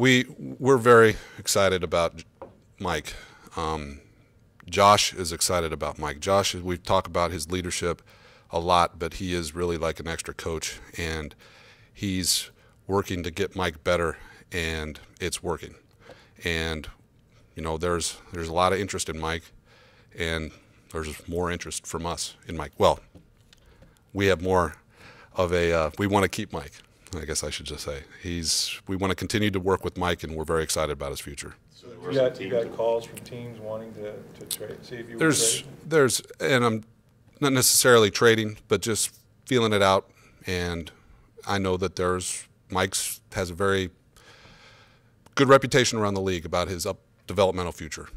we we're very excited about Mike. Um, Josh is excited about Mike. Josh, we talk about his leadership a lot, but he is really like an extra coach, and he's working to get Mike better, and it's working. And you know, there's there's a lot of interest in Mike, and there's more interest from us in Mike. Well, we have more of a uh, we want to keep Mike. I guess I should just say he's. We want to continue to work with Mike, and we're very excited about his future. So you got, you got calls from teams wanting to, to trade. See if you there's there's and I'm not necessarily trading, but just feeling it out. And I know that there's Mike's has a very good reputation around the league about his up developmental future.